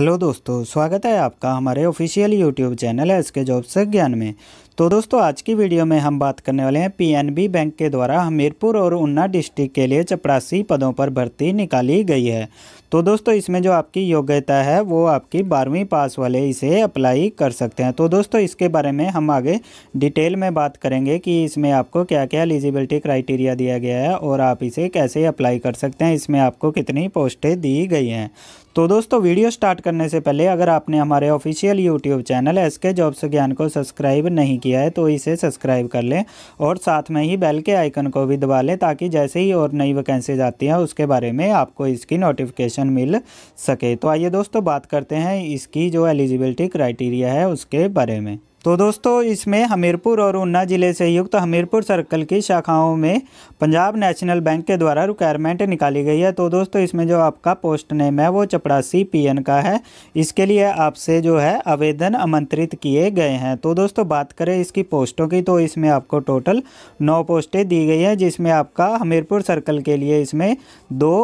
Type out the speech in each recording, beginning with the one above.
hello दोस्तों स्वागत है आपका हमारे official YouTube channel S K job से ज्ञान में तो दोस्तों आज की वीडियो में हम बात करने वाले हैं पीएनबी बैंक के द्वारा हमीरपुर और ऊना डिस्ट्रिक्ट के लिए चपरासी पदों पर भर्ती निकाली गई है तो दोस्तों इसमें जो आपकी योग्यता है वो आपकी बारहवीं पास वाले इसे अप्लाई कर सकते हैं तो दोस्तों इसके बारे में हम आगे डिटेल में बात करेंगे कि इसमें आपको क्या क्या एलिजिबिलिटी क्राइटेरिया दिया गया है और आप इसे कैसे अप्लाई कर सकते हैं इसमें आपको कितनी पोस्टें दी गई हैं तो दोस्तों वीडियो स्टार्ट करने से पहले अगर आपने हमारे official YouTube channel S K jobs ज्ञान को सब्सक्राइब नहीं किया है तो इसे सब्सक्राइब कर लें और साथ में ही बेल के आइकन को भी दबा लें ताकि जैसे ही और नई वैकेंसीज आती हैं उसके बारे में आपको इसकी नोटिफिकेशन मिल सके तो आइए दोस्तों बात करते हैं इसकी जो एलिजिबिलिटी क्राइटेरिया है उसके बारे में तो दोस्तों इसमें हमीरपुर और ऊना ज़िले से युक्त हमीरपुर सर्कल की शाखाओं में पंजाब नेशनल बैंक के द्वारा रिक्वायरमेंट निकाली गई है तो दोस्तों इसमें जो आपका पोस्ट नेम है वो चपड़ासी पीएन का है इसके लिए आपसे जो है आवेदन आमंत्रित किए गए हैं तो दोस्तों बात करें इसकी पोस्टों की तो इसमें आपको टोटल नौ पोस्टें दी गई हैं जिसमें आपका हमीरपुर सर्कल के लिए इसमें दो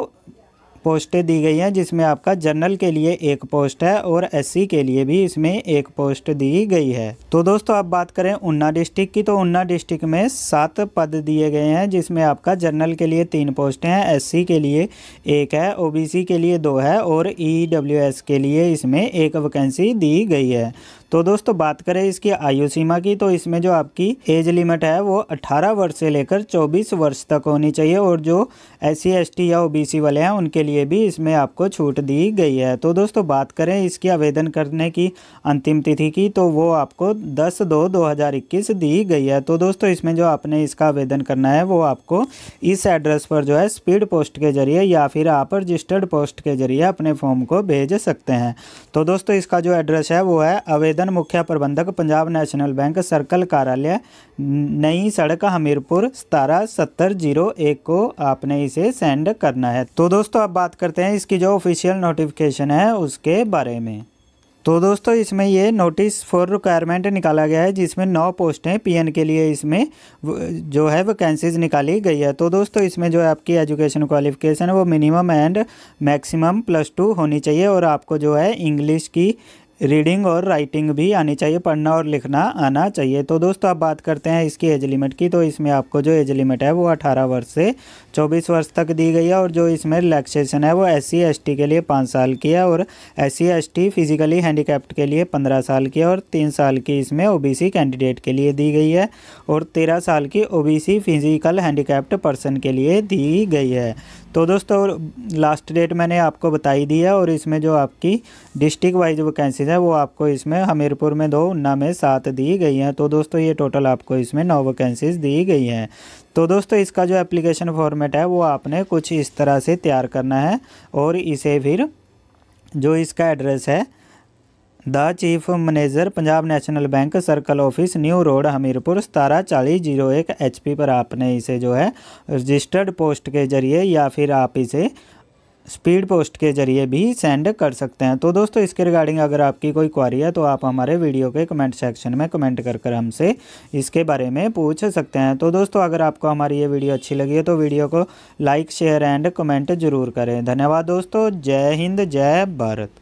पोस्टें दी गई हैं जिसमें आपका जनरल के लिए एक पोस्ट है और एससी के लिए भी इसमें एक पोस्ट दी गई है तो दोस्तों आप बात करें उन्ना डिस्ट्रिक्ट की तो उन्ना डिस्ट्रिक्ट में सात पद दिए गए हैं जिसमें आपका जनरल के लिए तीन पोस्टें हैं एस के लिए एक है ओ के लिए दो है और ई के लिए इसमें एक वैकेंसी दी गई है तो दोस्तों बात करें इसकी आयु सीमा की तो इसमें जो आपकी एज लिमिट है वो 18 वर्ष से लेकर 24 वर्ष तक होनी चाहिए और जो एस सी या ओ वाले हैं उनके लिए भी इसमें आपको छूट दी गई है तो दोस्तों बात करें इसकी आवेदन करने की अंतिम तिथि की तो वो आपको दस दो दो दी गई है तो दोस्तों इसमें जो आपने इसका आवेदन करना है वो आपको इस एड्रेस पर जो है स्पीड पोस्ट के जरिए या फिर आप रजिस्टर्ड पोस्ट के जरिए अपने फॉर्म को भेज सकते हैं तो दोस्तों इसका जो एड्रेस है वो है आवेदन निवेदन मुख्य प्रबंधक पंजाब नेशनल बैंक सर्कल कार्यालय नई सड़क हमीरपुर सतारह सत्तर जीरो एक को आपने इसे सेंड करना है तो दोस्तों अब बात करते हैं इसकी जो ऑफिशियल नोटिफिकेशन है उसके बारे में तो दोस्तों इसमें ये नोटिस फॉर रिक्वायरमेंट निकाला गया है जिसमें नौ पोस्टें पीएन के लिए इसमें जो है वैकेंसीज निकाली गई है तो दोस्तों इसमें जो है आपकी एजुकेशन क्वालिफिकेशन वो minimum and maximum plus two होनी चाहिए और आपको जो है इंग्लिश की रीडिंग और राइटिंग भी आनी चाहिए पढ़ना और लिखना आना चाहिए तो दोस्तों आप बात करते हैं इसकी एज लिमिट की तो इसमें आपको जो एज लिमिट है वो 18 वर्ष से 24 वर्ष तक दी गई है और जो इसमें रिलैक्सेशन है वो एस सी के लिए पाँच साल की है और एस सी फिजिकली हैंडीकैप्ट के लिए पंद्रह साल की है और तीन साल की इसमें ओ कैंडिडेट के लिए दी गई है और तेरह साल की ओ फिजिकल हैंडीकैप्ट पर्सन के लिए दी गई है तो दोस्तों लास्ट डेट मैंने आपको बताई दी है और इसमें जो आपकी डिस्ट्रिक्ट वाइज वैकेंसीज है वो आपको इसमें हमीरपुर में दो उन्ना में सात दी गई हैं तो दोस्तों ये टोटल आपको इसमें नौ वैकेंसीज दी गई हैं तो दोस्तों इसका जो एप्लीकेशन फॉर्मेट है वो आपने कुछ इस तरह से तैयार करना है और इसे फिर जो इसका एड्रेस है the chief manager Punjab National Bank circle office new road Hamirpur सतारह चालीस जीरो एक एच पर आपने इसे जो है रजिस्टर्ड पोस्ट के जरिए या फिर आप इसे स्पीड पोस्ट के जरिए भी सेंड कर सकते हैं तो दोस्तों इसके रिगार्डिंग अगर आपकी कोई क्वारी है तो आप हमारे वीडियो के कमेंट सेक्शन में कमेंट कर कर हमसे इसके बारे में पूछ सकते हैं तो दोस्तों अगर आपको हमारी ये वीडियो अच्छी लगी है तो वीडियो को लाइक शेयर एंड कमेंट जरूर करें धन्यवाद दोस्तों जय हिंद जय भारत